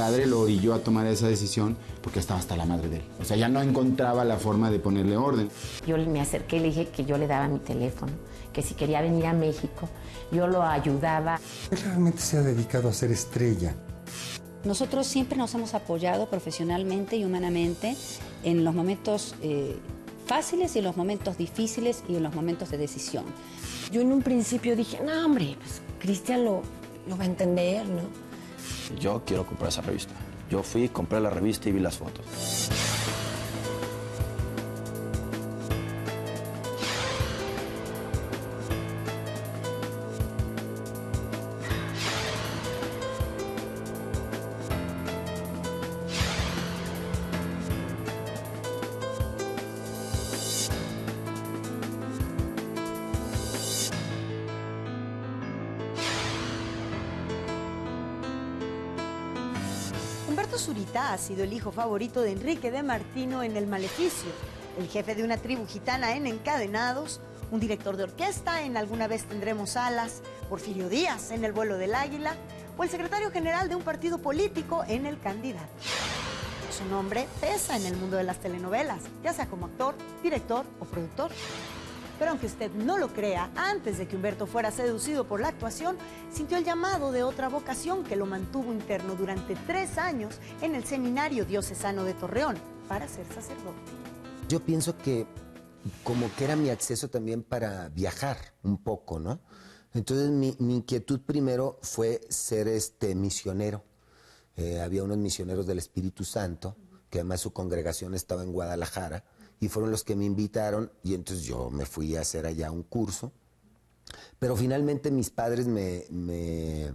padre lo orilló a tomar esa decisión porque estaba hasta la madre de él. O sea, ya no encontraba la forma de ponerle orden. Yo me acerqué y le dije que yo le daba mi teléfono, que si quería venir a México, yo lo ayudaba. Él realmente se ha dedicado a ser estrella. Nosotros siempre nos hemos apoyado profesionalmente y humanamente en los momentos eh, fáciles y en los momentos difíciles y en los momentos de decisión. Yo en un principio dije, no, hombre, pues, Cristian lo, lo va a entender, ¿no? Yo quiero comprar esa revista. Yo fui, compré la revista y vi las fotos. Ha sido el hijo favorito de Enrique de Martino en El Maleficio, el jefe de una tribu gitana en Encadenados, un director de orquesta en Alguna vez tendremos alas, Porfirio Díaz en El vuelo del águila o el secretario general de un partido político en El candidato. Su nombre pesa en el mundo de las telenovelas, ya sea como actor, director o productor. Pero aunque usted no lo crea, antes de que Humberto fuera seducido por la actuación, sintió el llamado de otra vocación que lo mantuvo interno durante tres años en el Seminario Diocesano de Torreón para ser sacerdote. Yo pienso que como que era mi acceso también para viajar un poco, ¿no? Entonces mi, inquietud primero fue ser este misionero. Eh, había unos misioneros del Espíritu Santo, que además su congregación estaba en Guadalajara y fueron los que me invitaron y entonces yo me fui a hacer allá un curso. Pero finalmente mis padres me, me,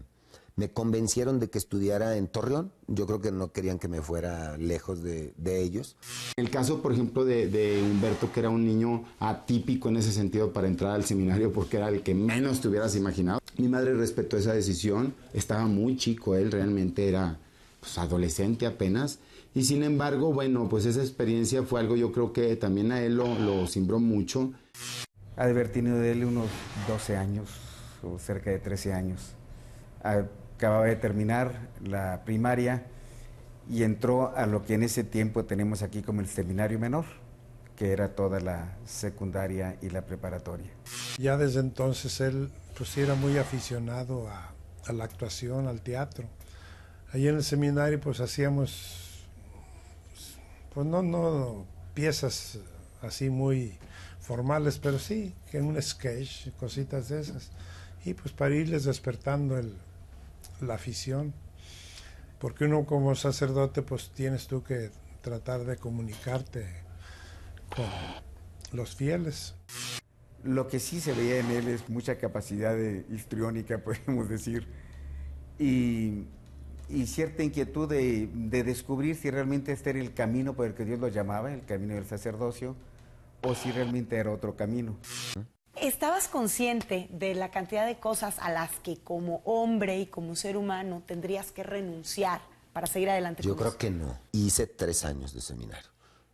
convencieron de que estudiara en Torreón. Yo creo que no querían que me fuera lejos de, de ellos. El caso, por ejemplo, de, de, Humberto, que era un niño atípico en ese sentido para entrar al seminario porque era el que menos te hubieras imaginado. Mi madre respetó esa decisión. Estaba muy chico él, realmente era pues, adolescente apenas y sin embargo, bueno, pues esa experiencia fue algo yo creo que también a él lo, lo cimbró mucho. Ha de él unos 12 años o cerca de 13 años. Ah, acababa de terminar la primaria y entró a lo que en ese tiempo tenemos aquí como el seminario menor, que era toda la secundaria y la preparatoria. Ya desde entonces él pues era muy aficionado a, a la actuación, al teatro. Allí en el seminario pues hacíamos pues no, no piezas así muy formales, pero sí, en un sketch, cositas de esas. Y pues para irles despertando la afición, porque uno como sacerdote pues tienes tú que tratar de comunicarte con los fieles. Lo que sí se veía en él es mucha capacidad histriónica, podemos decir, y y cierta inquietud de, de, descubrir si realmente este era el camino por el que Dios lo llamaba, el camino del sacerdocio, o si realmente era otro camino. ¿Estabas consciente de la cantidad de cosas a las que como hombre y como ser humano tendrías que renunciar para seguir adelante? Yo creo que no. Hice tres años de seminario.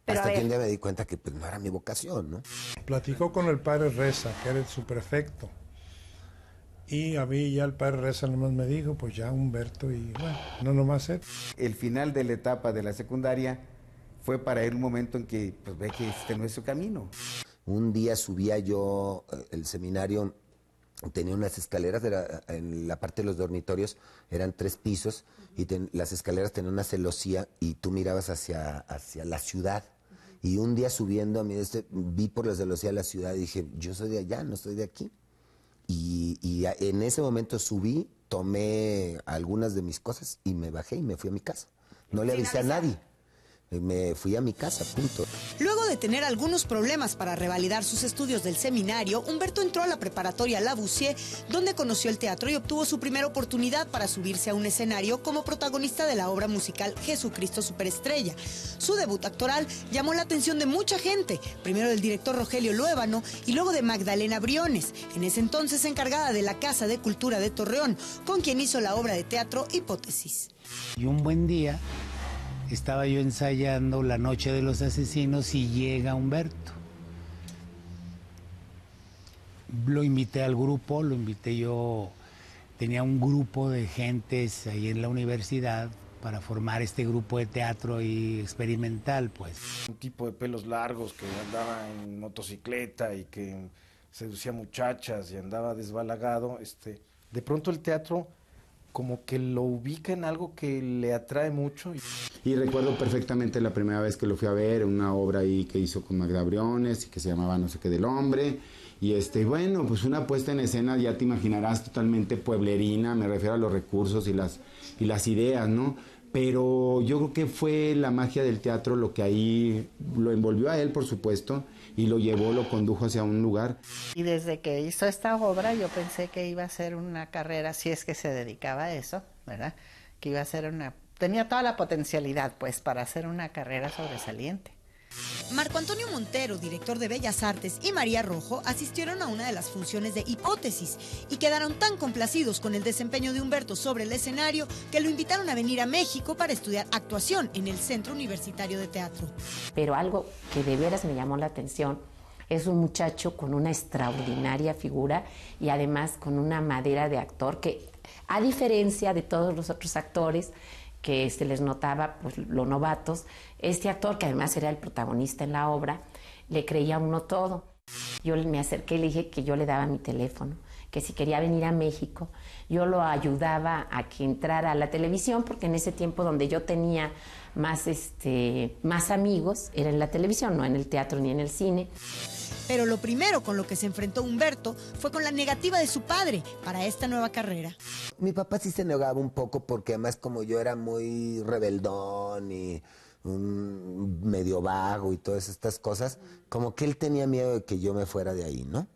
Hasta que un día me di cuenta que pues, no era mi vocación, ¿no? Platicó con el padre Reza, que era su prefecto y a mí ya el padre Reza nomás me dijo, pues ya Humberto y bueno, no nomás él. El final de la etapa de la secundaria fue para él un momento en que pues, ve que este no es su camino. Un día subía yo eh, el seminario, tenía unas escaleras, en la parte de los dormitorios eran tres pisos y las escaleras tenían una celosía y tú mirabas hacia, hacia la ciudad. Y un día subiendo a mí, este, vi por la celosía de la ciudad y dije, yo soy de allá, no soy de aquí. Y, en ese momento subí, tomé algunas de mis cosas y me bajé y me fui a mi casa. No le avisé a nadie. Me fui a mi casa, punto. Luego de tener algunos problemas para revalidar sus estudios del seminario, Humberto entró a la preparatoria Labusier, donde conoció el teatro y obtuvo su primera oportunidad para subirse a un escenario como protagonista de la obra musical Jesucristo Superestrella. Su debut actoral llamó la atención de mucha gente, primero del director Rogelio Luébano y luego de Magdalena Briones, en ese entonces encargada de la Casa de Cultura de Torreón, con quien hizo la obra de teatro Hipótesis. Y un buen día estaba yo ensayando La Noche de los Asesinos y llega Humberto. Lo invité al grupo, lo invité yo, tenía un grupo de gentes ahí en la universidad para formar este grupo de teatro y experimental, pues. Un tipo de pelos largos que andaba en motocicleta y que seducía muchachas y andaba desbalagado, este, de pronto el teatro como que lo ubica en algo que le atrae mucho. Y recuerdo perfectamente la primera vez que lo fui a ver, una obra ahí que hizo con Magda Briones y que se llamaba No sé qué del hombre. Y este, bueno, pues una puesta en escena, ya te imaginarás, totalmente pueblerina, me refiero a los recursos y las, y las ideas, ¿no? pero yo creo que fue la magia del teatro lo que ahí lo envolvió a él, por supuesto, y lo llevó, lo condujo hacia un lugar. Y desde que hizo esta obra yo pensé que iba a ser una carrera, si es que se dedicaba a eso, ¿verdad? Que iba a ser una... Tenía toda la potencialidad, pues, para hacer una carrera sobresaliente. Marco Antonio Montero, director de Bellas Artes, y María Rojo asistieron a una de las funciones de hipótesis y quedaron tan complacidos con el desempeño de Humberto sobre el escenario que lo invitaron a venir a México para estudiar actuación en el Centro Universitario de Teatro. Pero algo que de veras me llamó la atención es un muchacho con una extraordinaria figura y además con una madera de actor que, a diferencia de todos los otros actores que se les notaba pues, los novatos, este actor, que además era el protagonista en la obra, le creía uno todo. Yo me acerqué y le dije que yo le daba mi teléfono, que si quería venir a México, yo lo ayudaba a que entrara a la televisión, porque en ese tiempo donde yo tenía más, este, más amigos era en la televisión, no en el teatro ni en el cine. Pero lo primero con lo que se enfrentó Humberto fue con la negativa de su padre para esta nueva carrera. Mi papá sí se negaba un poco porque además como yo era muy rebeldón y un medio vago y todas estas cosas, como que él tenía miedo de que yo me fuera de ahí, ¿no?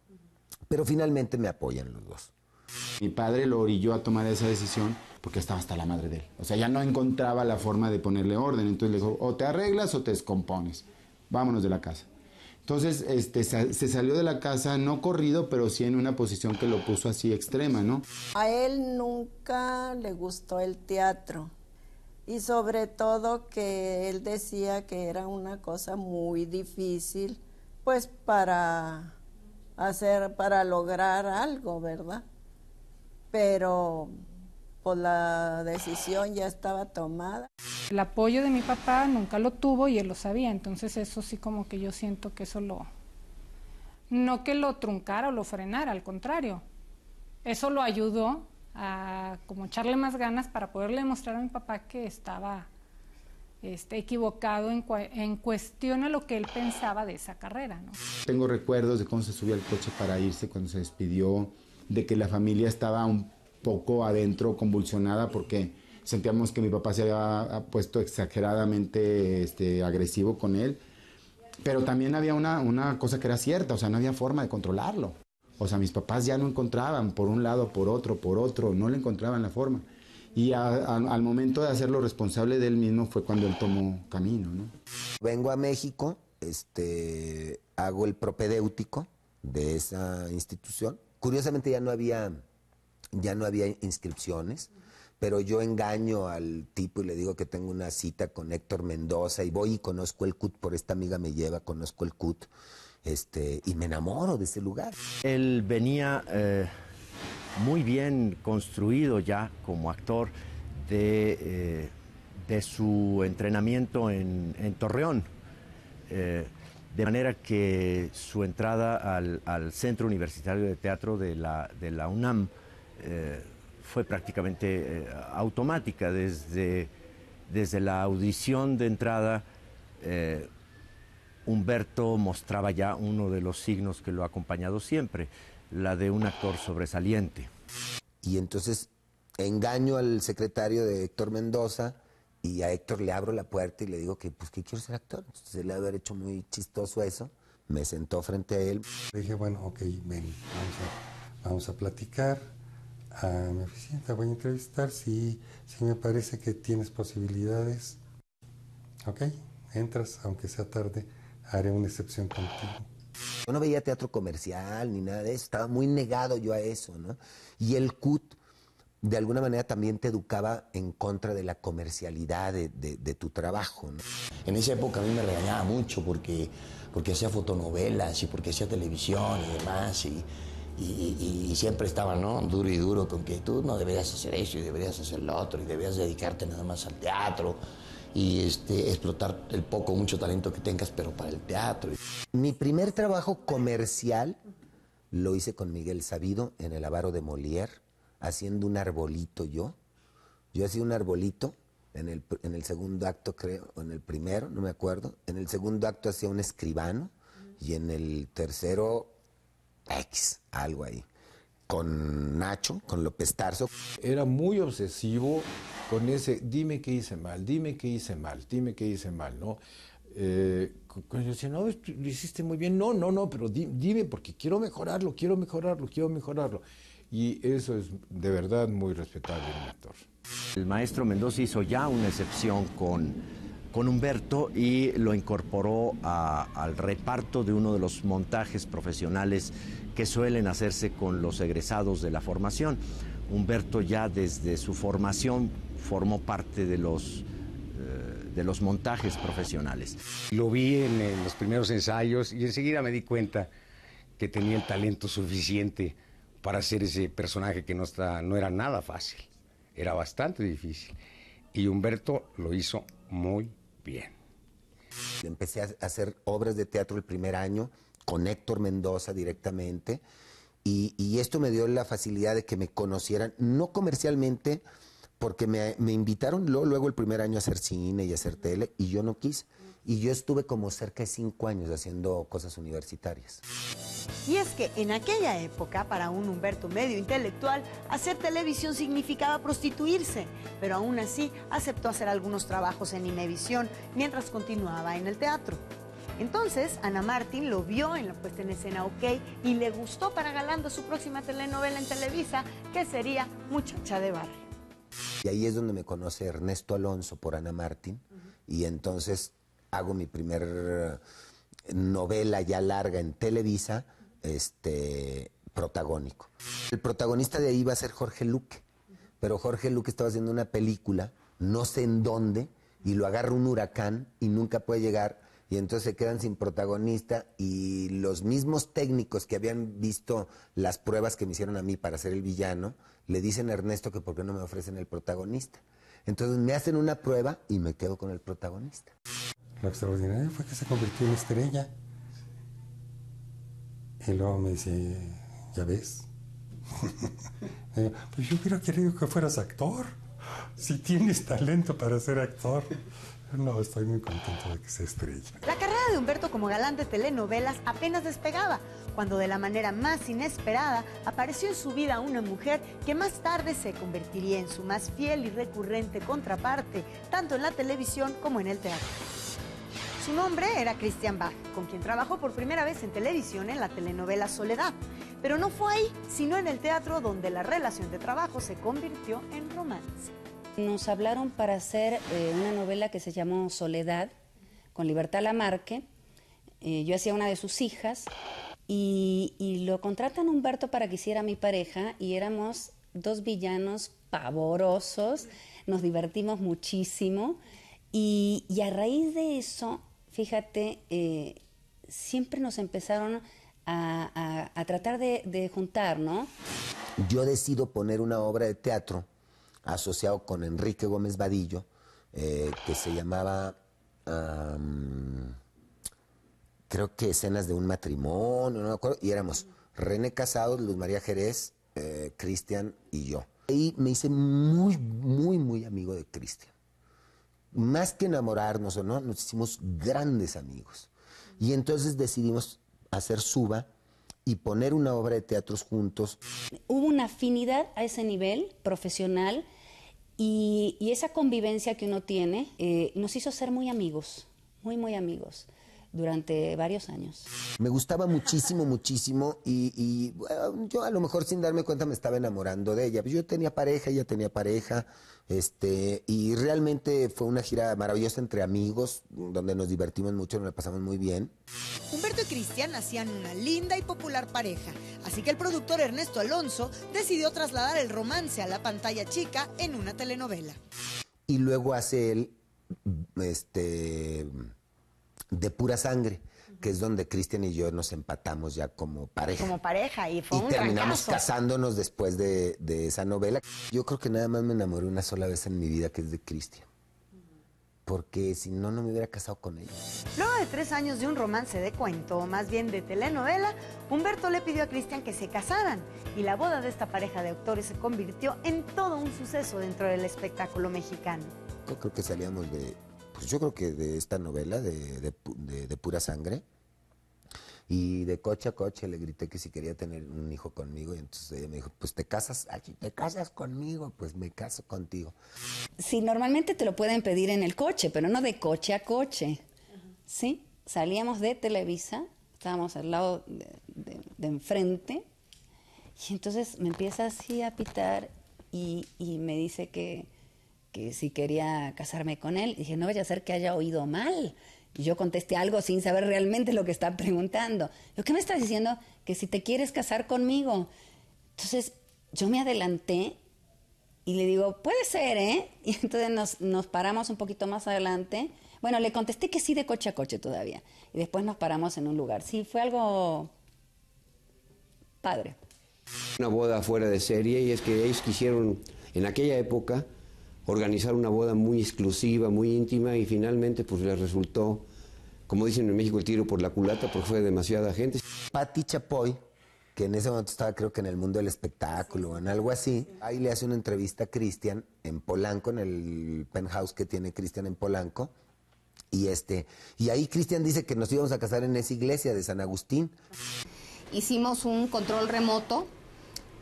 Pero finalmente me apoyan los dos. Mi padre lo orilló a tomar esa decisión porque estaba hasta la madre de él. O sea, ya no encontraba la forma de ponerle orden. Entonces le dijo, o te arreglas o te descompones. Vámonos de la casa. Entonces este, se salió de la casa, no corrido, pero sí en una posición que lo puso así extrema, ¿no? A él nunca le gustó el teatro y sobre todo que él decía que era una cosa muy difícil pues para hacer para lograr algo, ¿verdad? Pero pues la decisión ya estaba tomada. El apoyo de mi papá nunca lo tuvo y él lo sabía, entonces eso sí como que yo siento que eso lo no que lo truncara o lo frenara, al contrario. Eso lo ayudó a como echarle más ganas para poderle demostrar a mi papá que estaba este, equivocado en, en, cuestión a lo que él pensaba de esa carrera. Tengo recuerdos de cuando se subió al coche para irse cuando se despidió, de que la familia estaba un poco adentro convulsionada porque sentíamos que mi papá se había ah, puesto exageradamente este, agresivo con él. Pero también había una, una cosa que era cierta, o sea, no había forma de controlarlo. O sea, mis papás ya no encontraban por un lado, por otro, por otro, no le encontraban la forma. Y al momento de hacerlo responsable de él mismo fue cuando él tomó camino, ¿no? Vengo a México, este, hago el propedéutico de esa institución. Curiosamente ya no había, ya no había inscripciones, pero yo engaño al tipo y le digo que tengo una cita con Héctor Mendoza y voy y conozco el CUT, por esta amiga me lleva, conozco el CUT. Este, y me enamoro de ese lugar. Él venía eh, muy bien construido ya como actor de, eh, su entrenamiento en, Torreón, eh, de manera que su entrada al, Centro Universitario de Teatro de la, UNAM fue prácticamente automática desde, desde la audición de entrada. Humberto mostraba ya uno de los signos que lo ha acompañado siempre, la de un actor sobresaliente. Y entonces engaño al secretario de Héctor Mendoza y a Héctor le abro la puerta y le digo que, pues, ¿qué quiero ser actor. Entonces le haber hecho muy chistoso eso. Me sentó frente a él. Le dije, bueno, ok, ven, vamos a, vamos a platicar. oficina, voy a entrevistar. si me parece que tienes posibilidades. Ok, entras, aunque sea tarde haré una excepción contigo. Yo no veía teatro comercial ni nada de eso, estaba muy negado yo a eso, ¿no? Y el CUT de alguna manera también te educaba en contra de la comercialidad de, tu trabajo. En esa época a mí me regañaba mucho porque, porque hacía fotonovelas y porque hacía televisión y demás. Y, siempre estaba, ¿no? Duro y duro con que tú no deberías hacer eso y deberías hacer lo otro y deberías dedicarte nada más al teatro y este, explotar el poco o mucho talento que tengas, pero para el teatro. Mi primer trabajo comercial lo hice con Miguel Sabido en El Avaro de Molière, haciendo un arbolito yo. Yo hacía un arbolito en el, en el segundo acto, creo, o en el primero, no me acuerdo. En el segundo acto hacía un escribano y en el tercero, X, algo ahí con Nacho, con López Tarso. Era muy obsesivo con ese, dime qué hice mal, dime qué hice mal, dime qué hice mal, ¿no? cuando eh, yo no, lo hiciste muy bien, no, no, no, pero dime porque quiero mejorarlo, quiero mejorarlo, quiero mejorarlo. Y eso es de verdad muy respetable actor. El maestro Mendoza hizo ya una excepción con, con Humberto y lo incorporó al reparto de uno de los montajes profesionales que suelen hacerse con los egresados de la formación. Humberto ya desde su formación formó parte de los eh, de los montajes profesionales. Lo vi en, los primeros ensayos y enseguida me di cuenta que tenía el talento suficiente para hacer ese personaje que no, no era nada fácil, era bastante difícil. Y Humberto lo hizo muy bien. Empecé a hacer obras de teatro el primer año con Héctor Mendoza directamente. Y, esto me dio la facilidad de que me conocieran, no comercialmente, porque me, invitaron luego, luego, el primer año a hacer cine y a hacer tele, y yo no quise. Y yo estuve como cerca de cinco años haciendo cosas universitarias. Y es que en aquella época, para un Humberto medio intelectual, hacer televisión significaba prostituirse, pero aún así aceptó hacer algunos trabajos en Inevisión mientras continuaba en el teatro. Entonces, Ana Martín lo vio en la puesta en escena OK y le gustó para galando su próxima telenovela en Televisa, que sería Muchacha de Barrio. Y ahí es donde me conoce Ernesto Alonso por Ana Martín. Y entonces hago mi primer eh, novela ya larga en Televisa, este, protagónico. El protagonista de ahí va a ser Jorge Luque. Pero Jorge Luque estaba haciendo una película, no sé en dónde, y lo agarra un huracán y nunca puede llegar y entonces se quedan sin protagonista y los mismos técnicos que habían visto las pruebas que me hicieron a mí para ser el villano, le dicen a Ernesto que por qué no me ofrecen el protagonista. Entonces me hacen una prueba y me quedo con el protagonista. Lo extraordinario fue que se convirtió en estrella. Y luego me dice, ¿ya ves? pues yo quiero querido que fueras actor, si tienes talento para ser actor. No, estoy muy contento de que se estrella. La carrera de Humberto como galán de telenovelas apenas despegaba, cuando de la manera más inesperada apareció en su vida una mujer que más tarde se convertiría en su más fiel y recurrente contraparte, tanto en la televisión como en el teatro. Su nombre era Christian Bach, con quien trabajó por primera vez en televisión en la telenovela Soledad. Pero no fue ahí, sino en el teatro donde la relación de trabajo se convirtió en romance. Nos hablaron para hacer eh, una novela que se llamó Soledad, con Libertad Lamarque. Eh, yo hacía una de sus hijas y, lo contratan Humberto para que hiciera mi pareja y éramos dos villanos pavorosos, nos divertimos muchísimo y, a raíz de eso, fíjate, eh, siempre nos empezaron a, tratar de, de juntar, ¿no? Yo decido poner una obra de teatro asociado con Enrique Gómez Vadillo, eh, que se llamaba, creo que escenas de un matrimonio, no me acuerdo, y éramos René Casado, Luz María Jerez, eh, Cristian y yo. Y me hice muy, muy, muy amigo de Cristian. Más que enamorarnos o no, nos hicimos grandes amigos. Y entonces decidimos hacer Suba y poner una obra de teatros juntos. Hubo una afinidad a ese nivel profesional y, esa convivencia que uno tiene eh, nos hizo ser muy amigos, muy, muy amigos durante varios años. Me gustaba muchísimo, muchísimo y, yo a lo mejor sin darme cuenta me estaba enamorando de ella. Pues yo tenía pareja, ella tenía pareja, este, y realmente fue una gira maravillosa entre amigos, donde nos divertimos mucho, nos la pasamos muy bien. Humberto y Cristian hacían una linda y popular pareja, así que el productor Ernesto Alonso decidió trasladar el romance a la pantalla chica en una telenovela. Y luego hace él, este de pura sangre, que es donde Cristian y yo nos empatamos ya como pareja. Como pareja, y fue y terminamos casándonos después de, esa novela. Yo creo que nada más me enamoré una sola vez en mi vida, que es de Cristian. Porque si no, no me hubiera casado con ella. Luego de tres años de un romance de cuento, o más bien de telenovela, Humberto le pidió a Cristian que se casaran. Y la boda de esta pareja de actores se convirtió en todo un suceso dentro del espectáculo mexicano. Yo creo que salíamos de pues yo creo que de esta novela de, pura sangre. Y de coche a coche le grité que si quería tener un hijo conmigo. Y entonces ella me dijo, pues te casas, aquí te casas conmigo, pues me caso contigo. Sí, normalmente te lo pueden pedir en el coche, pero no de coche a coche. ¿Sí? Salíamos de Televisa, estábamos al lado de, enfrente. Y entonces me empieza así a pitar y me dice que, que si quería casarme con él. dije, no vaya a ser que haya oído mal. Y yo contesté algo sin saber realmente lo que está preguntando. ¿qué me estás diciendo? Que si te quieres casar conmigo. Entonces, yo me adelanté y le digo, puede ser, ¿eh? Y entonces nos, nos paramos un poquito más adelante. Bueno, le contesté que sí de coche a coche todavía. Y después nos paramos en un lugar. Sí, fue algo padre. Una boda fuera de serie y es que ellos quisieron, en aquella época, organizar una boda muy exclusiva, muy íntima y finalmente pues le resultó, como dicen en México, el tiro por la culata porque fue demasiada gente. Patti Chapoy, que en ese momento estaba creo que en el mundo del espectáculo o en algo así, ahí le hace una entrevista a Cristian en Polanco, en el penthouse que tiene Cristian en Polanco. Y, este, y ahí Cristian dice que nos íbamos a casar en esa iglesia de San Agustín. Hicimos un control remoto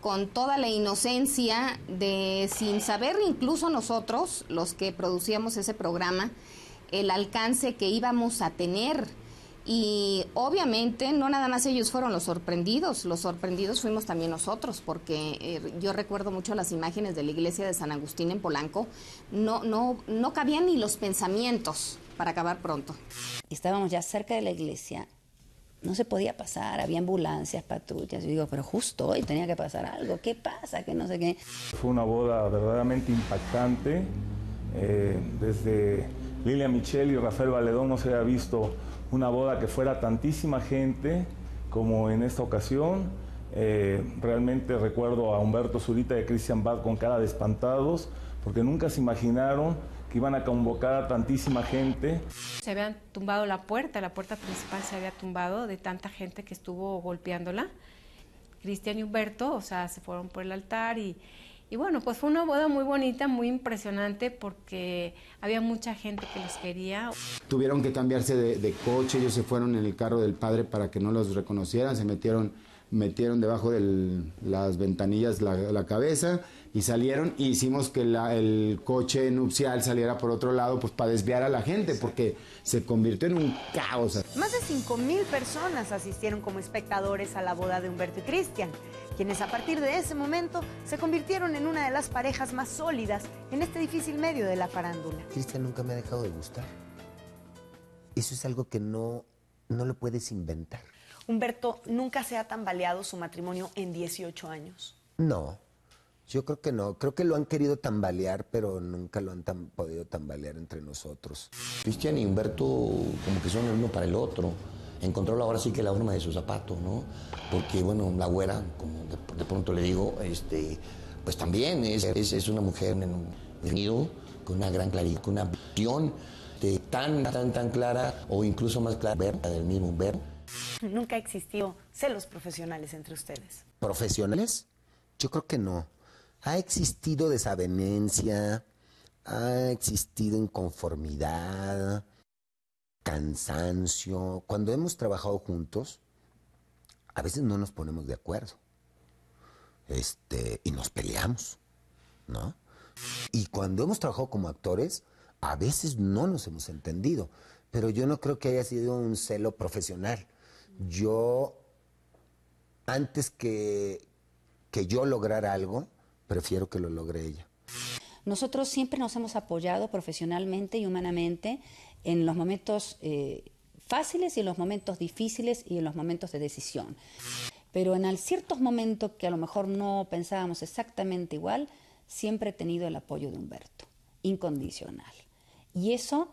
con toda la inocencia de, sin saber incluso nosotros, los que producíamos ese programa, el alcance que íbamos a tener. Y obviamente no nada más ellos fueron los sorprendidos, los sorprendidos fuimos también nosotros, porque eh, yo recuerdo mucho las imágenes de la iglesia de San Agustín en Polanco, no, no, no cabían ni los pensamientos para acabar pronto. Estábamos ya cerca de la iglesia no se podía pasar, había ambulancias, patrullas. Yo digo, pero justo hoy tenía que pasar algo, ¿qué pasa? Que no sé qué. Fue una boda verdaderamente impactante. Eh, desde Lilia Michel y Rafael Valedón no se había visto una boda que fuera tantísima gente como en esta ocasión. Eh, realmente recuerdo a Humberto Zurita y a Cristian Bad con cara de espantados, porque nunca se imaginaron que iban a convocar a tantísima gente. Se habían tumbado la puerta, la puerta principal se había tumbado de tanta gente que estuvo golpeándola. Cristian y Humberto, o sea, se fueron por el altar y, y bueno, pues fue una boda muy bonita, muy impresionante porque había mucha gente que los quería. Tuvieron que cambiarse de, coche, ellos se fueron en el carro del padre para que no los reconocieran, se metieron, metieron debajo de las ventanillas la, la cabeza y salieron y hicimos que el coche nupcial saliera por otro lado pues para desviar a la gente porque se convirtió en un caos. Más de cinco mil personas asistieron como espectadores a la boda de Humberto y Cristian, quienes a partir de ese momento se convirtieron en una de las parejas más sólidas en este difícil medio de la farándula. Cristian nunca me ha dejado de gustar. Eso es algo que no, no lo puedes inventar. Humberto, nunca se ha tambaleado su matrimonio en 18 años. No, yo creo que no, creo que lo han querido tambalear, pero nunca lo han podido tambalear entre nosotros. Cristian y e Humberto como que son el uno para el otro. Encontró ahora sí que la forma de sus zapatos, ¿no? Porque, bueno, la abuela como de, pronto le digo, este, pues también es, una mujer en un nido, con una gran claridad, con una visión de, tan, tan, tan clara, o incluso más clara del mismo ver Nunca existió celos profesionales entre ustedes. ¿Profesionales? Yo creo que no ha existido desavenencia, ha existido inconformidad, cansancio. Cuando hemos trabajado juntos, a veces no nos ponemos de acuerdo. Este, y nos peleamos, ¿no? Y cuando hemos trabajado como actores, a veces no nos hemos entendido. Pero yo no creo que haya sido un celo profesional. Yo, antes que, que yo lograra algo, prefiero que lo logre ella. Nosotros siempre nos hemos apoyado profesionalmente y humanamente en los momentos eh, fáciles y en los momentos difíciles y en los momentos de decisión. Pero en ciertos momentos que a lo mejor no pensábamos exactamente igual, siempre he tenido el apoyo de Humberto, incondicional. Y eso,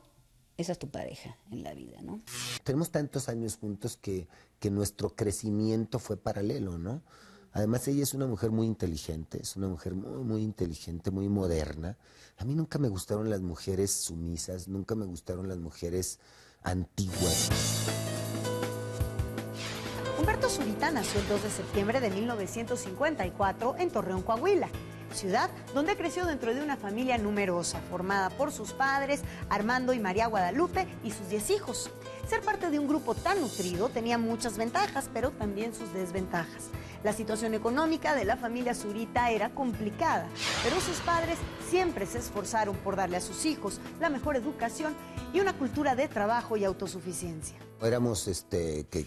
esa es tu pareja en la vida, ¿no? Tenemos tantos años juntos que, que nuestro crecimiento fue paralelo, ¿no? Además, ella es una mujer muy inteligente, es una mujer muy, muy inteligente, muy moderna. A mí nunca me gustaron las mujeres sumisas, nunca me gustaron las mujeres antiguas. Humberto Zurita nació el 2 de septiembre de 1954 en Torreón, Coahuila ciudad donde creció dentro de una familia numerosa, formada por sus padres, Armando y María Guadalupe, y sus 10 hijos. Ser parte de un grupo tan nutrido tenía muchas ventajas, pero también sus desventajas. La situación económica de la familia Zurita era complicada, pero sus padres siempre se esforzaron por darle a sus hijos la mejor educación y una cultura de trabajo y autosuficiencia éramos este, que,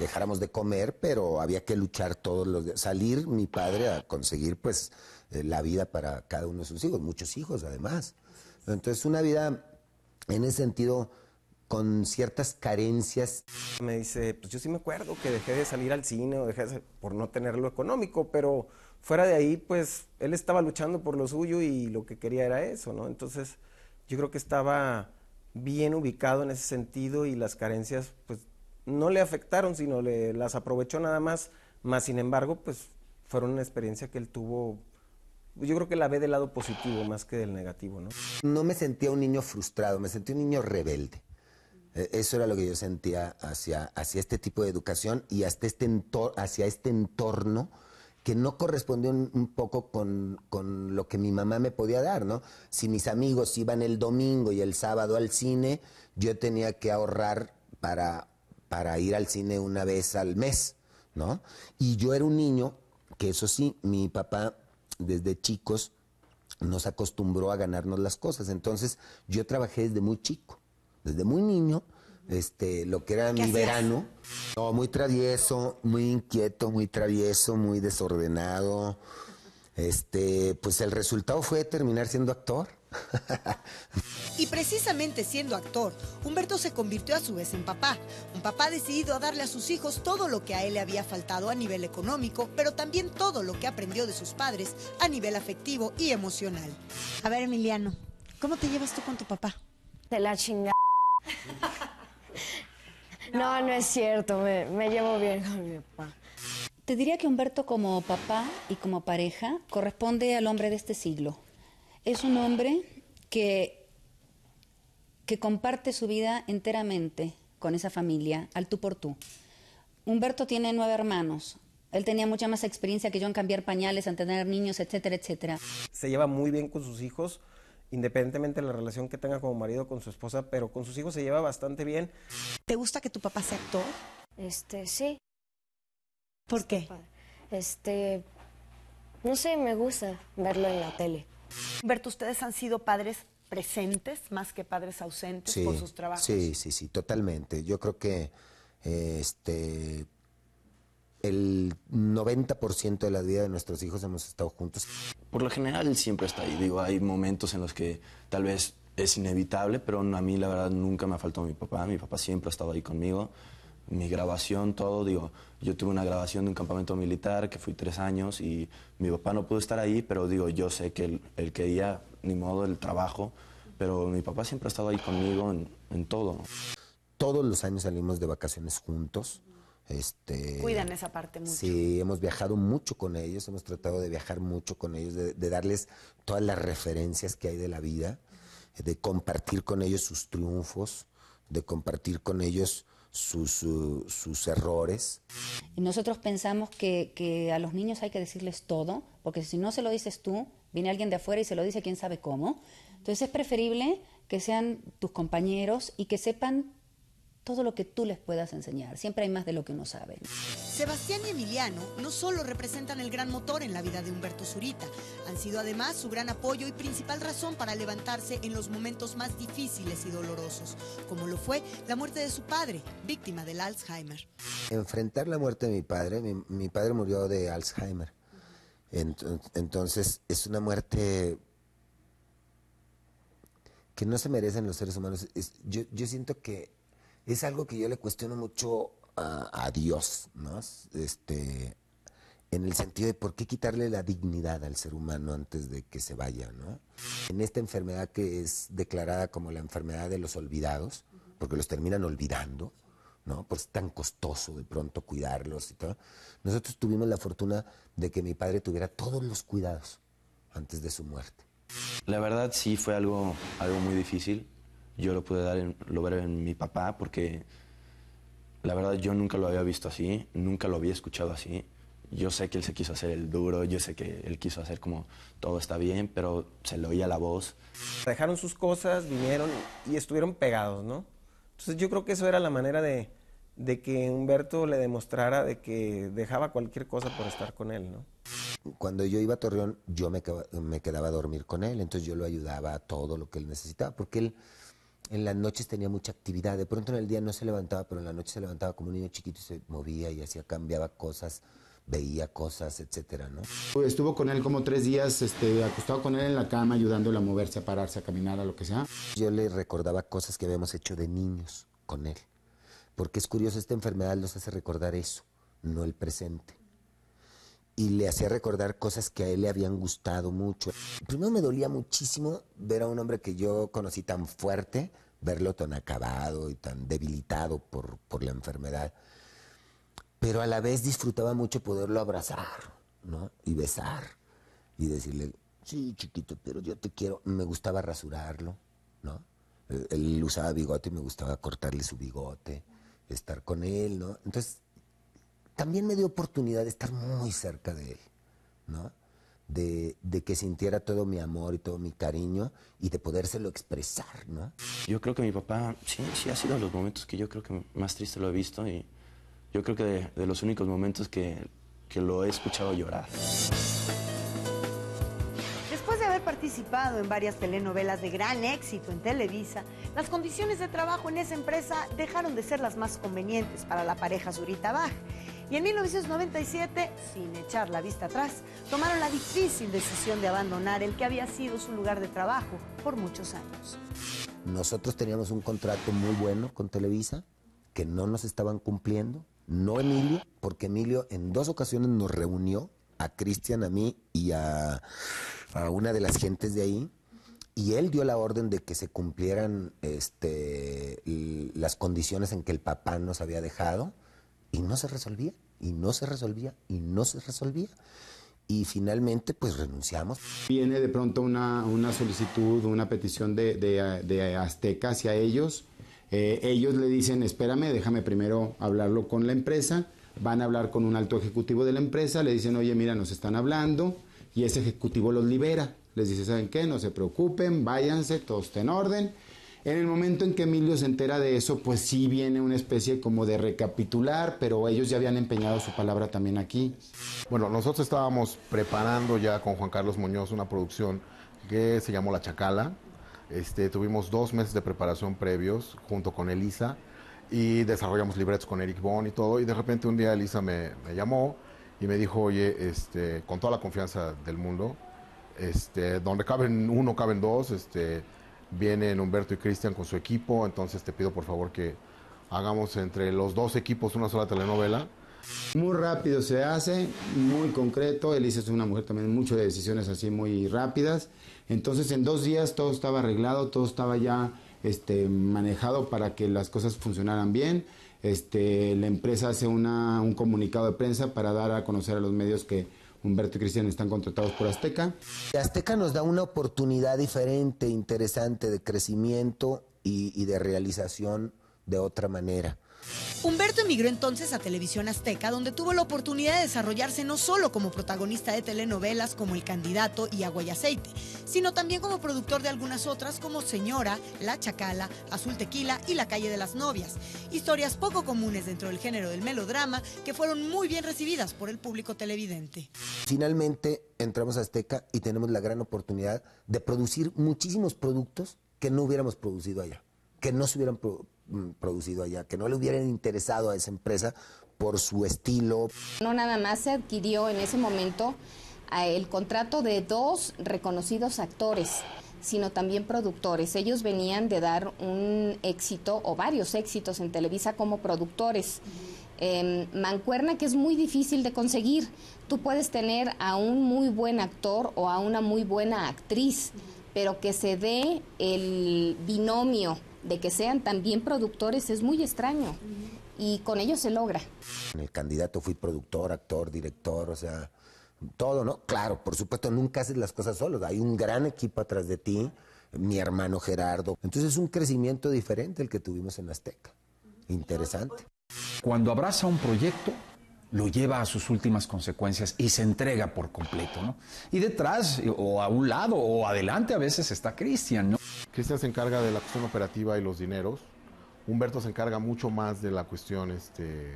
dejáramos de comer, pero había que luchar todos los días. Salir mi padre a conseguir pues eh, la vida para cada uno de sus hijos, muchos hijos además. Entonces una vida en ese sentido con ciertas carencias. Me dice, pues yo sí me acuerdo que dejé de salir al cine o dejé de por no tener lo económico, pero fuera de ahí, pues él estaba luchando por lo suyo y lo que quería era eso, ¿no? Entonces yo creo que estaba bien ubicado en ese sentido y las carencias pues no le afectaron, sino le, las aprovechó nada más, más sin embargo pues fueron una experiencia que él tuvo, yo creo que la ve del lado positivo más que del negativo, ¿no? No me sentía un niño frustrado, me sentía un niño rebelde. E, eso era lo que yo sentía hacia, hacia este tipo de educación y hasta este hacia este entorno que no correspondió un, poco con, lo que mi mamá me podía dar, ¿no? Si mis amigos iban el domingo y el sábado al cine, yo tenía que ahorrar para, para ir al cine una vez al mes, ¿no? Y yo era un niño que eso sí, mi papá desde chicos nos acostumbró a ganarnos las cosas. Entonces yo trabajé desde muy chico, desde muy niño este, lo que era mi verano. muy travieso, muy inquieto, muy travieso, muy desordenado. Este, pues el resultado fue terminar siendo actor. y precisamente siendo actor, Humberto se convirtió a su vez en papá, un papá decidido a darle a sus hijos todo lo que a él le había faltado a nivel económico, pero también todo lo que aprendió de sus padres a nivel afectivo y emocional. A ver, Emiliano, ¿cómo te llevas tú con tu papá? De la chingada. No, no es cierto, me, llevo bien con mi papá. Te diría que Humberto como papá y como pareja corresponde al hombre de este siglo. Es un hombre que, que comparte su vida enteramente con esa familia, al tú por tú. Humberto tiene nueve hermanos. Él tenía mucha más experiencia que yo en cambiar pañales, en tener niños, etcétera, etcétera. Se lleva muy bien con sus hijos independientemente de la relación que tenga como marido con su esposa, pero con sus hijos se lleva bastante bien. ¿Te gusta que tu papá sea actor? Este, sí. ¿Por qué? Este, no sé, me gusta verlo en la tele. que ustedes han sido padres presentes más que padres ausentes por sus trabajos. Sí, sí, sí, totalmente. Yo creo que este el 90% de la vida de nuestros hijos hemos estado juntos. Por lo general siempre está ahí. Digo, hay momentos en los que tal vez es inevitable, pero a mí la verdad nunca me ha faltado mi papá. Mi papá siempre ha estado ahí conmigo. Mi grabación, todo, digo, yo tuve una grabación de un campamento militar que fui tres años y mi papá no pudo estar ahí, pero digo, yo sé que él, quería, ni modo, el trabajo, pero mi papá siempre ha estado ahí conmigo en, en todo. Todos los años salimos de vacaciones juntos. Este, Cuidan esa parte mucho. Sí, hemos viajado mucho con ellos, hemos tratado de viajar mucho con ellos, de, darles todas las referencias que hay de la vida, de compartir con ellos sus triunfos, de compartir con ellos sus, sus, sus errores. Nosotros pensamos que, que, a los niños hay que decirles todo, porque si no se lo dices tú, viene alguien de afuera y se lo dice quién sabe cómo. Entonces es preferible que sean tus compañeros y que sepan todo lo que tú les puedas enseñar. Siempre hay más de lo que uno sabe. Sebastián y Emiliano no solo representan el gran motor en la vida de Humberto Zurita, han sido además su gran apoyo y principal razón para levantarse en los momentos más difíciles y dolorosos, como lo fue la muerte de su padre, víctima del Alzheimer. Enfrentar la muerte de mi padre, mi, padre murió de Alzheimer. Entonces es una muerte que no se merecen los seres humanos. yo siento que es algo que yo le cuestiono mucho a, Dios, ¿no? Este, en el sentido de por qué quitarle la dignidad al ser humano antes de que se vaya, ¿no? En esta enfermedad que es declarada como la enfermedad de los olvidados, porque los terminan olvidando, ¿no? pues es tan costoso de pronto cuidarlos y todo. Nosotros tuvimos la fortuna de que mi padre tuviera todos los cuidados antes de su muerte. La verdad sí fue algo, algo muy difícil yo lo pude dar en, lo ver en mi papá porque la verdad yo nunca lo había visto así, nunca lo había escuchado así. Yo sé que él se quiso hacer el duro, yo sé que él quiso hacer como todo está bien, pero se le oía la voz. Dejaron sus cosas, vinieron y estuvieron pegados, ¿no? Entonces yo creo que eso era la manera de, de que Humberto le demostrara de que dejaba cualquier cosa por estar con él, ¿no? Cuando yo iba a Torreón, yo me, me, quedaba a dormir con él, entonces yo lo ayudaba a todo lo que él necesitaba, porque él en las noches tenía mucha actividad. De pronto en el día no se levantaba, pero en la noche se levantaba como un niño chiquito y se movía y hacía, cambiaba cosas, veía cosas, etcétera, ¿no? Estuvo con él como tres días, este, acostado con él en la cama, ayudándole a moverse, a pararse, a caminar, a lo que sea. Yo le recordaba cosas que habíamos hecho de niños con él. Porque es curioso, esta enfermedad nos hace recordar eso, no el presente y le hacía recordar cosas que a él le habían gustado mucho. Primero me dolía muchísimo ver a un hombre que yo conocí tan fuerte, verlo tan acabado y tan debilitado por, la enfermedad, pero a la vez disfrutaba mucho poderlo abrazar, ¿no? Y besar y decirle, sí, chiquito, pero yo te quiero, me gustaba rasurarlo, ¿no? Eh, él usaba bigote y me gustaba cortarle su bigote, estar con él, ¿no? Entonces también me dio oportunidad de estar muy cerca de él, ¿no? De, que sintiera todo mi amor y todo mi cariño y de podérselo expresar, ¿no? Yo creo que mi papá, sí, sí, ha sido de los momentos que yo creo que más triste lo he visto y yo creo que de, los únicos momentos que, que lo he escuchado llorar. Después de haber participado en varias telenovelas de gran éxito en Televisa, las condiciones de trabajo en esa empresa dejaron de ser las más convenientes para la pareja Zurita Bach y en 1997, sin echar la vista atrás, tomaron la difícil decisión de abandonar el que había sido su lugar de trabajo por muchos años. Nosotros teníamos un contrato muy bueno con Televisa que no nos estaban cumpliendo, no Emilio, porque Emilio en dos ocasiones nos reunió a Cristian, a mí y a, una de las gentes de ahí, y él dio la orden de que se cumplieran este, las condiciones en que el papá nos había dejado y no se resolvía, y no se resolvía, y no se resolvía. Y finalmente, pues renunciamos. Viene de pronto una, solicitud, una petición de, de, Azteca hacia ellos. Eh, ellos le dicen, espérame, déjame primero hablarlo con la empresa. Van a hablar con un alto ejecutivo de la empresa, le dicen, oye, mira, nos están hablando. Y ese ejecutivo los libera. Les dice, ¿saben qué? No se preocupen, váyanse, todo está en orden en el momento en que Emilio se entera de eso, pues sí viene una especie como de recapitular, pero ellos ya habían empeñado su palabra también aquí. Bueno, nosotros estábamos preparando ya con Juan Carlos Muñoz una producción que se llamó La Chacala. Este, tuvimos dos meses de preparación previos junto con Elisa y desarrollamos libretos con Eric Bond y todo. Y de repente un día Elisa me, llamó y me dijo, oye, este, con toda la confianza del mundo, este, donde caben uno, caben dos, este, vienen Humberto y Cristian con su equipo, entonces te pido por favor que hagamos entre los dos equipos una sola telenovela. Muy rápido se hace, muy concreto. Elisa es una mujer también mucho de decisiones así muy rápidas. Entonces en dos días todo estaba arreglado, todo estaba ya este, manejado para que las cosas funcionaran bien. Este, la empresa hace una, un comunicado de prensa para dar a conocer a los medios que Humberto y Cristian están contratados por Azteca. Azteca nos da una oportunidad diferente, interesante de crecimiento y, y de realización de otra manera. Humberto emigró entonces a Televisión Azteca, donde tuvo la oportunidad de desarrollarse no solo como protagonista de telenovelas como El Candidato y Agua y Aceite, sino también como productor de algunas otras como Señora, La Chacala, Azul Tequila y La Calle de las Novias. Historias poco comunes dentro del género del melodrama que fueron muy bien recibidas por el público televidente. Finalmente entramos a Azteca y tenemos la gran oportunidad de producir muchísimos productos que no hubiéramos producido allá, que no se hubieran producido Mm, producido allá, que no le hubieran interesado a esa empresa por su estilo. No nada más se adquirió en ese momento el contrato de dos reconocidos actores, sino también productores. Ellos venían de dar un éxito o varios éxitos en Televisa como productores. Em, mancuerna que es muy difícil de conseguir. Tú puedes tener a un muy buen actor o a una muy buena actriz, pero que se dé el binomio de que sean también productores es muy extraño y con ello se logra. el candidato fui productor, actor, director, o sea, todo, ¿no? Claro, por supuesto, nunca haces las cosas solos. hay un gran equipo atrás de ti, mi hermano Gerardo. Entonces es un crecimiento diferente el que tuvimos en Azteca. Interesante. Cuando abraza un proyecto, lo lleva a sus últimas consecuencias y se entrega por completo, ¿no? Y detrás, o a un lado, o adelante a veces está Cristian, ¿no? Cristian se encarga de la cuestión operativa y los dineros. Humberto se encarga mucho más de la cuestión, este,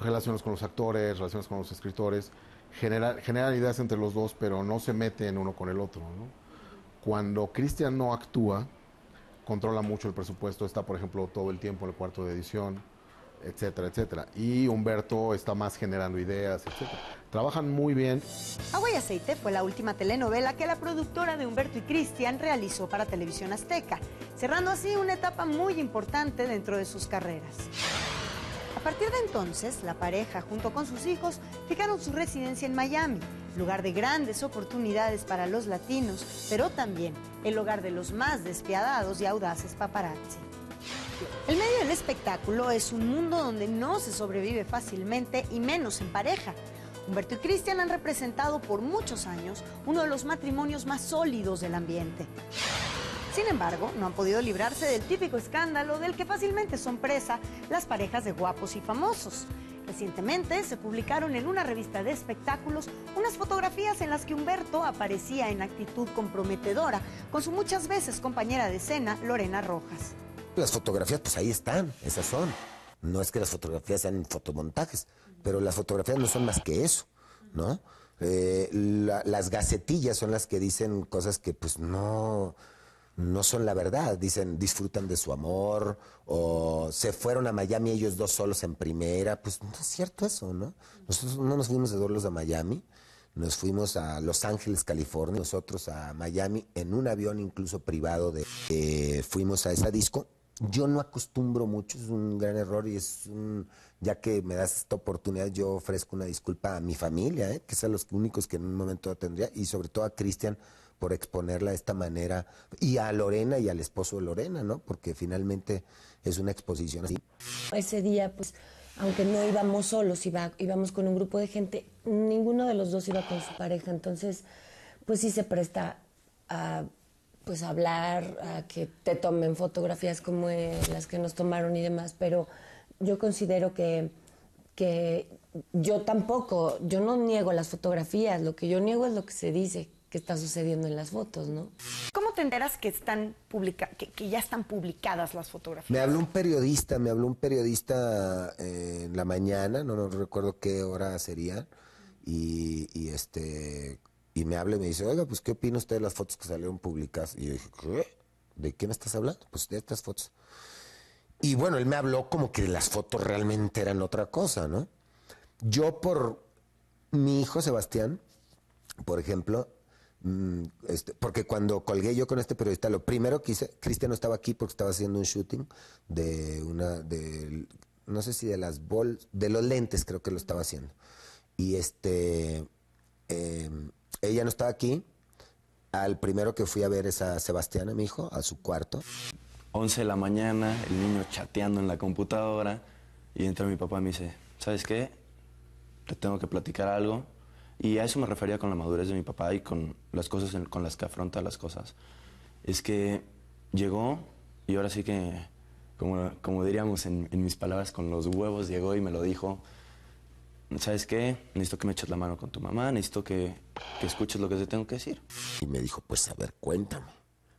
relaciones con los actores, relaciones con los escritores. General ideas entre los dos, pero no se meten uno con el otro. Cuando Cristian no actúa, controla mucho el presupuesto, está por ejemplo todo el tiempo en el cuarto de edición etcétera, etcétera. Y Humberto está más generando ideas, etcétera. Trabajan muy bien. Agua y Aceite fue la última telenovela que la productora de Humberto y Cristian realizó para Televisión Azteca, cerrando así una etapa muy importante dentro de sus carreras. A partir de entonces, la pareja, junto con sus hijos, fijaron su residencia en Miami, lugar de grandes oportunidades para los latinos, pero también el hogar de los más despiadados y audaces paparazzi. El medio del espectáculo es un mundo donde no se sobrevive fácilmente y menos en pareja. Humberto y Cristian han representado por muchos años uno de los matrimonios más sólidos del ambiente. Sin embargo, no han podido librarse del típico escándalo del que fácilmente son presa las parejas de guapos y famosos. Recientemente se publicaron en una revista de espectáculos unas fotografías en las que Humberto aparecía en actitud comprometedora con su muchas veces compañera de escena Lorena Rojas. Las fotografías, pues ahí están, esas son. No es que las fotografías sean fotomontajes, pero las fotografías no son más que eso, ¿no? Eh, las gacetillas son las que dicen cosas que pues no, no son la verdad. Dicen, disfrutan de su amor o se fueron a Miami ellos dos solos en primera. Pues no es cierto eso, ¿no? Nosotros no nos fuimos de Dorlos a Miami, nos fuimos a Los Ángeles, California, nosotros a Miami en un avión incluso privado de... Eh, fuimos a esa disco yo no acostumbro mucho, es un gran error y es un, ya que me das esta oportunidad, yo ofrezco una disculpa a mi familia, ¿eh? que son los únicos que en un momento tendría, y sobre todo a Cristian por exponerla de esta manera, y a Lorena y al esposo de Lorena, ¿no? Porque finalmente es una exposición así. Ese día, pues, aunque no íbamos solos, iba, íbamos con un grupo de gente, ninguno de los dos iba con su pareja, entonces, pues sí se presta a pues hablar, a que te tomen fotografías como las que nos tomaron y demás, pero yo considero que, que yo tampoco, yo no niego las fotografías, lo que yo niego es lo que se dice que está sucediendo en las fotos, ¿no? ¿Cómo te enteras que están publica que, ya están publicadas las fotografías? Me habló un periodista, me habló un periodista eh, en la mañana, no, no recuerdo qué hora sería, y este y me habla y me dice, oiga, pues, ¿qué opina usted de las fotos que salieron publicadas Y yo dije, ¿qué? ¿De qué me estás hablando? Pues de estas fotos. Y bueno, él me habló como que las fotos realmente eran otra cosa, ¿no? Yo por mi hijo Sebastián, por ejemplo, mm, este, porque cuando colgué yo con este periodista, lo primero que hice, Cristian no estaba aquí porque estaba haciendo un shooting de una, de, no sé si de las bols, de los lentes creo que lo estaba haciendo. Y este, eh, ella no estaba aquí. Al primero que fui a ver es a Sebastián, a mi hijo, a su cuarto. 11 de la mañana, el niño chateando en la computadora. Y entra mi papá y me dice, ¿sabes qué? Te tengo que platicar algo. Y a eso me refería con la madurez de mi papá y con las cosas con las que afronta las cosas. Es que llegó y ahora sí que, como, diríamos en, en mis palabras, con los huevos llegó y me lo dijo. ¿sabes qué? Necesito que me eches la mano con tu mamá, necesito que, escuches lo que te tengo que decir. Y me dijo, pues a ver, cuéntame,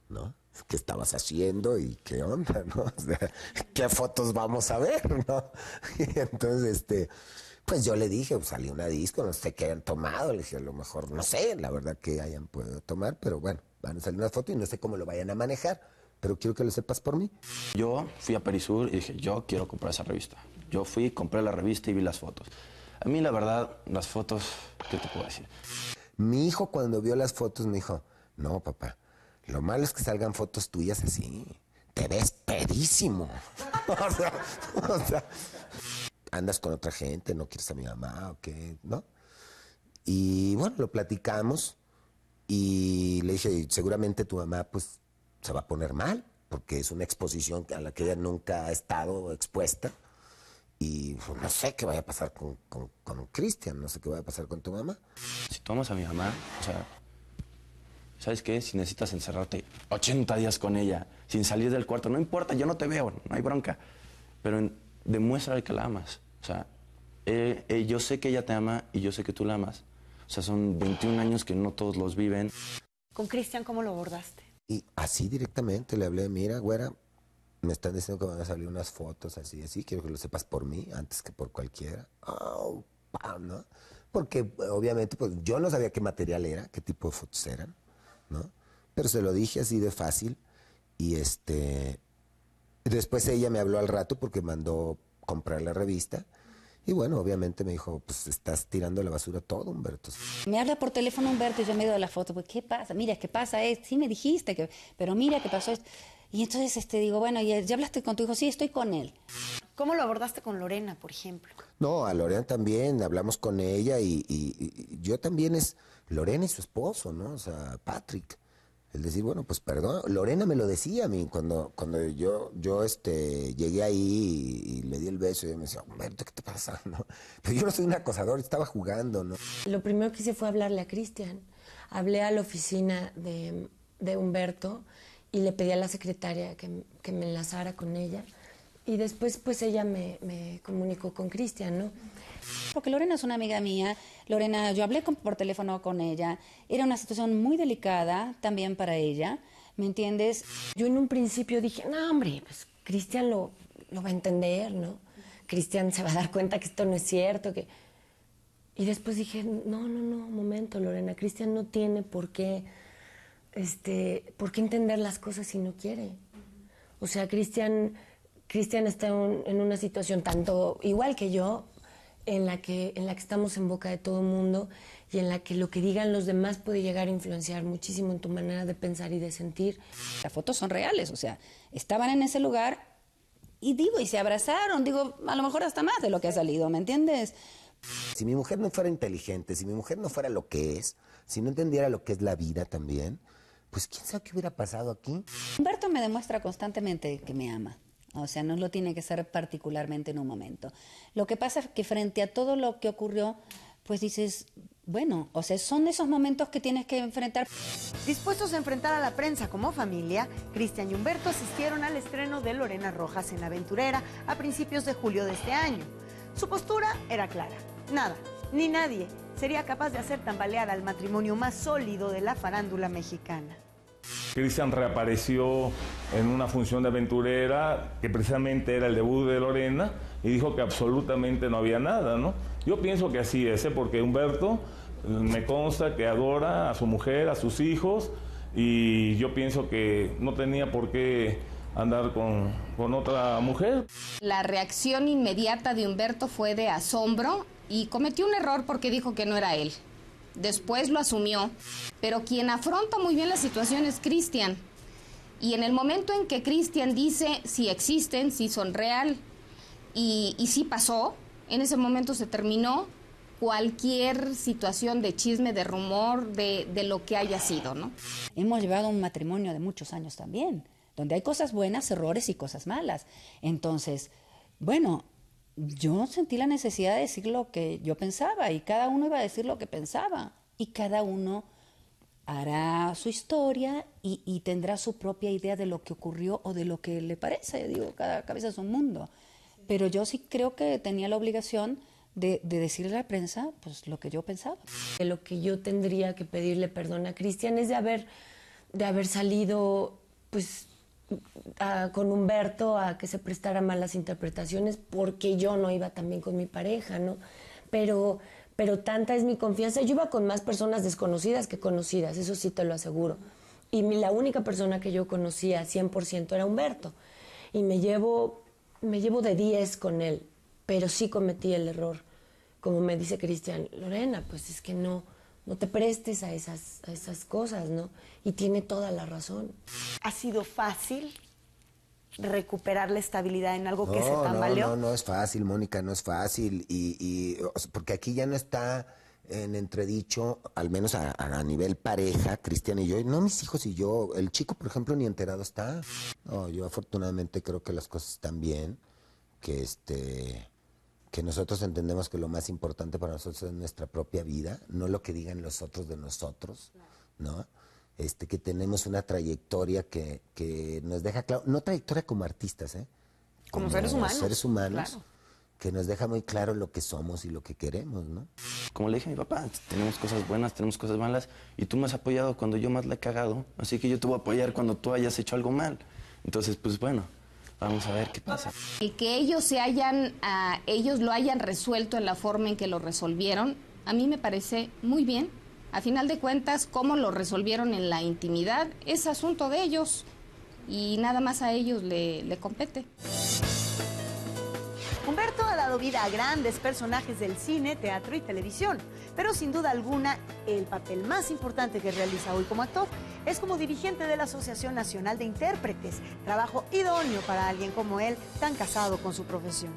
¿no? ¿Qué estabas haciendo y qué onda, no? O sea, ¿qué fotos vamos a ver, no? entonces, este, pues yo le dije, pues, salió una disco, no sé qué hayan tomado, le dije, a lo mejor, no sé, la verdad que hayan podido tomar, pero bueno, van a salir una foto y no sé cómo lo vayan a manejar pero quiero que lo sepas por mí. Yo fui a Perisur y dije, yo quiero comprar esa revista. Yo fui, compré la revista y vi las fotos. A mí, la verdad, las fotos, ¿qué te puedo decir? Mi hijo, cuando vio las fotos, me dijo: No, papá, lo malo es que salgan fotos tuyas así. Te ves pedísimo. o, sea, andas con otra gente, no quieres a mi mamá o qué, ¿no? Y bueno, lo platicamos y le dije, seguramente tu mamá pues se va a poner mal, porque es una exposición a la que ella nunca ha estado expuesta. Y pues, no sé qué vaya a pasar con Cristian, con, no sé qué vaya a pasar con tu mamá. Si tomas a mi mamá, o sea, ¿sabes qué? Si necesitas encerrarte 80 días con ella, sin salir del cuarto, no importa, yo no te veo, no hay bronca. Pero demuestra que la amas. O sea, eh, eh, yo sé que ella te ama y yo sé que tú la amas. O sea, son 21 años que no todos los viven. ¿Con Cristian cómo lo abordaste? Y así directamente le hablé, mira, güera, me están diciendo que van a salir unas fotos así, así, quiero que lo sepas por mí antes que por cualquiera. Oh, ¿no? Porque obviamente pues, yo no sabía qué material era, qué tipo de fotos eran, ¿no? Pero se lo dije así de fácil y este... Después ella me habló al rato porque mandó comprar la revista. Y bueno, obviamente me dijo, pues estás tirando la basura todo, Humberto. Me habla por teléfono Humberto y yo me doy la foto, pues ¿qué pasa? Mira, ¿qué pasa? es sí me dijiste, que, pero mira, ¿qué pasó? Y entonces este, digo, bueno, ¿ya, ¿ya hablaste con tu hijo? Sí, estoy con él. ¿Cómo lo abordaste con Lorena, por ejemplo? No, a Lorena también, hablamos con ella y, yo también es Lorena y su esposo, ¿no? O sea, Patrick. El decir, bueno, pues perdón, Lorena me lo decía a mí cuando, cuando yo, yo este, llegué ahí y, le di el beso y me decía, Humberto, ¿qué te pasa? Pero yo no soy un acosador, estaba jugando, ¿no? Lo primero que hice fue hablarle a Cristian. Hablé a la oficina de, de Humberto y le pedí a la secretaria que, me enlazara con ella. Y después, pues ella me, comunicó con Cristian, ¿no? Porque Lorena es una amiga mía. Lorena, yo hablé por teléfono con ella. Era una situación muy delicada también para ella, ¿me entiendes? Yo en un principio dije, no, hombre, pues Cristian lo, va a entender, ¿no? Cristian se va a dar cuenta que esto no es cierto, que... Y después dije, no, no, no, momento, Lorena, Cristian no tiene por qué este, ¿por qué entender las cosas si no quiere? O sea, Cristian Cristian está en una situación tanto igual que yo, en la que, en la que estamos en boca de todo el mundo y en la que lo que digan los demás puede llegar a influenciar muchísimo en tu manera de pensar y de sentir. Las fotos son reales, o sea, estaban en ese lugar y digo, y se abrazaron, digo, a lo mejor hasta más de lo que ha salido, ¿me entiendes? Si mi mujer no fuera inteligente, si mi mujer no fuera lo que es, si no entendiera lo que es la vida también, pues quién sabe qué hubiera pasado aquí. Humberto me demuestra constantemente que me ama. O sea, no lo tiene que ser particularmente en un momento. Lo que pasa es que frente a todo lo que ocurrió, pues dices, bueno, o sea, son esos momentos que tienes que enfrentar. Dispuestos a enfrentar a la prensa como familia, Cristian y Humberto asistieron al estreno de Lorena Rojas en Aventurera a principios de julio de este año. Su postura era clara, nada, ni nadie sería capaz de hacer tambalear al matrimonio más sólido de la farándula mexicana. Cristian reapareció en una función de aventurera que precisamente era el debut de Lorena y dijo que absolutamente no había nada, ¿no? Yo pienso que así es, ¿eh? porque Humberto mm, me consta que adora a su mujer, a sus hijos y yo pienso que no tenía por qué andar con otra mujer. La reacción inmediata de Humberto fue de asombro y cometió un error porque dijo que no era él. Después lo asumió, pero quien afronta muy bien la situación es Cristian. Y en el momento en que Cristian dice si existen, si son real y, si pasó, en ese momento se terminó cualquier situación de chisme, de rumor, de, de, lo que haya sido, ¿no? Hemos llevado un matrimonio de muchos años también, donde hay cosas buenas, errores y cosas malas. Entonces, bueno, yo sentí la necesidad de decir lo que yo pensaba y cada uno iba a decir lo que pensaba y cada uno hará su historia y, tendrá su propia idea de lo que ocurrió o de lo que le parece. Digo, cada cabeza es un mundo. Pero yo sí creo que tenía la obligación de, de, decirle a la prensa pues, lo que yo pensaba. Lo que yo tendría que pedirle perdón a Cristian es de haber, de haber salido pues con Humberto a que se prestara malas interpretaciones porque yo no iba también con mi pareja, ¿no? Pero, pero tanta es mi confianza. Yo iba con más personas desconocidas que conocidas, eso sí te lo aseguro. Y la única persona que yo conocía 100% era Humberto. Y me llevo, me llevo de 10 con él, pero sí cometí el error. Como me dice Cristian, Lorena, pues es que no, no te prestes a esas, esas cosas, ¿no? Y tiene toda la razón. ¿Ha sido fácil recuperar la estabilidad en algo que se tambaleó? No, no, no es fácil, Mónica, no es fácil. Y, porque aquí ya no está en entredicho, al menos a, a, nivel pareja, Cristian y yo, no mis hijos y yo, el chico, por ejemplo, ni enterado está. No, yo afortunadamente creo que las cosas están bien, que este que nosotros entendemos que lo más importante para nosotros es nuestra propia vida, no lo que digan los otros de nosotros, ¿no? Este, que tenemos una trayectoria que, que nos deja claro, no trayectoria como artistas, ¿eh? Como, seres humanos. Seres humanos. Que nos deja muy claro lo que somos y lo que queremos, ¿no? Como le dije a mi papá, tenemos cosas buenas, tenemos cosas malas, y tú me has apoyado cuando yo más la he cagado, así que yo te voy a apoyar cuando tú hayas hecho algo mal. Entonces, pues bueno, Vamos a ver qué pasa. El que ellos se hayan, ah, ellos lo hayan resuelto en la forma en que lo resolvieron, a mí me parece muy bien. A final de cuentas, cómo lo resolvieron en la intimidad es asunto de ellos y nada más a ellos le, le compete. Humberto ha dado vida a grandes personajes del cine, teatro y televisión, pero sin duda alguna el papel más importante que realiza hoy como actor es como dirigente de la Asociación Nacional de Intérpretes, trabajo idóneo para alguien como él, tan casado con su profesión.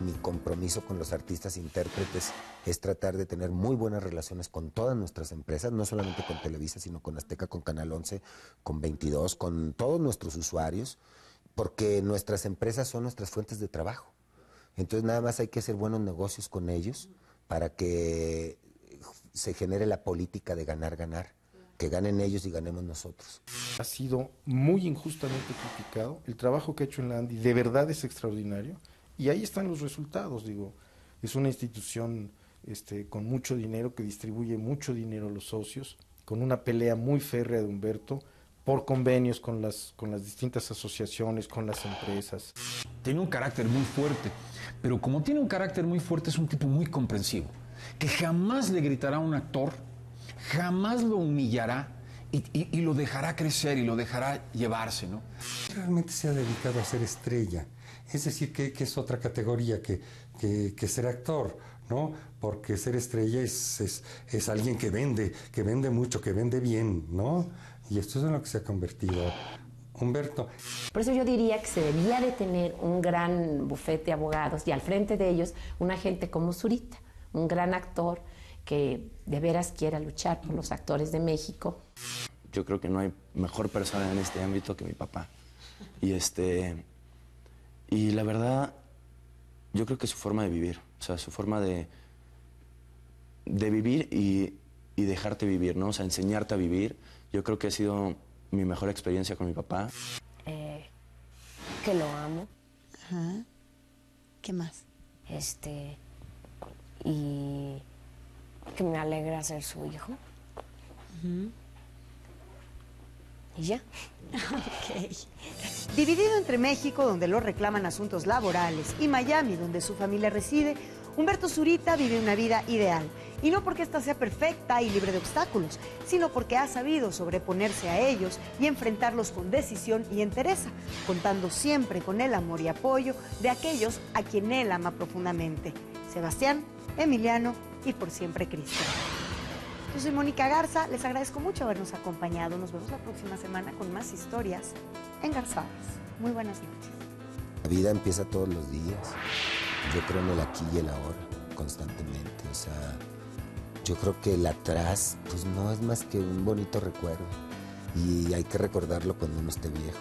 Mi compromiso con los artistas intérpretes es tratar de tener muy buenas relaciones con todas nuestras empresas, no solamente con Televisa, sino con Azteca, con Canal 11, con 22, con todos nuestros usuarios, porque nuestras empresas son nuestras fuentes de trabajo. Entonces nada más hay que hacer buenos negocios con ellos para que se genere la política de ganar, ganar. Que ganen ellos y ganemos nosotros. Ha sido muy injustamente criticado. El trabajo que ha hecho en Landy, de verdad es extraordinario. Y ahí están los resultados, digo. Es una institución este, con mucho dinero que distribuye mucho dinero a los socios, con una pelea muy férrea de Humberto por convenios con las, con las distintas asociaciones, con las empresas. Tiene un carácter muy fuerte pero como tiene un carácter muy fuerte, es un tipo muy comprensivo, que jamás le gritará a un actor, jamás lo humillará y, lo dejará crecer y lo dejará llevarse, ¿no? Realmente se ha dedicado a ser estrella, es decir, que, es otra categoría que, ser actor, ¿no? Porque ser estrella es, es, alguien que vende, que vende mucho, que vende bien, ¿no? Y esto es en lo que se ha convertido Humberto. Por eso yo diría que se debía de tener un gran bufete de abogados y al frente de ellos una gente como Zurita, un gran actor que de veras quiera luchar por los actores de México. Yo creo que no hay mejor persona en este ámbito que mi papá. Y este y la verdad yo creo que su forma de vivir, o sea, su forma de de vivir y, y dejarte vivir, ¿no? O sea, enseñarte a vivir, yo creo que ha sido mi mejor experiencia con mi papá. Eh, que lo amo. ¿Qué más? Este. Y que me alegra ser su hijo. Y ya. ok. Dividido entre México, donde lo reclaman asuntos laborales, y Miami, donde su familia reside, Humberto Zurita vive una vida ideal. Y no porque ésta sea perfecta y libre de obstáculos, sino porque ha sabido sobreponerse a ellos y enfrentarlos con decisión y entereza, contando siempre con el amor y apoyo de aquellos a quien él ama profundamente. Sebastián, Emiliano y por siempre Cristo. Yo soy Mónica Garza, les agradezco mucho habernos acompañado. Nos vemos la próxima semana con más historias engarzadas. Muy buenas noches. La vida empieza todos los días. Yo creo en el aquí y el ahora, constantemente. O sea, yo creo que el atrás, pues no es más que un bonito recuerdo. Y hay que recordarlo cuando uno esté viejo,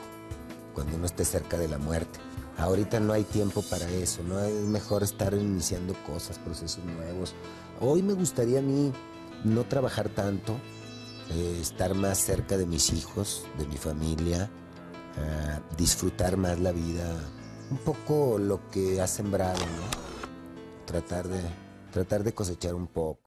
cuando uno esté cerca de la muerte. Ahorita no hay tiempo para eso, no es mejor estar iniciando cosas, procesos nuevos. Hoy me gustaría a mí no trabajar tanto, eh, estar más cerca de mis hijos, de mi familia, ah, disfrutar más la vida un poco lo que ha sembrado, ¿no? Tratar de, tratar de cosechar un poco.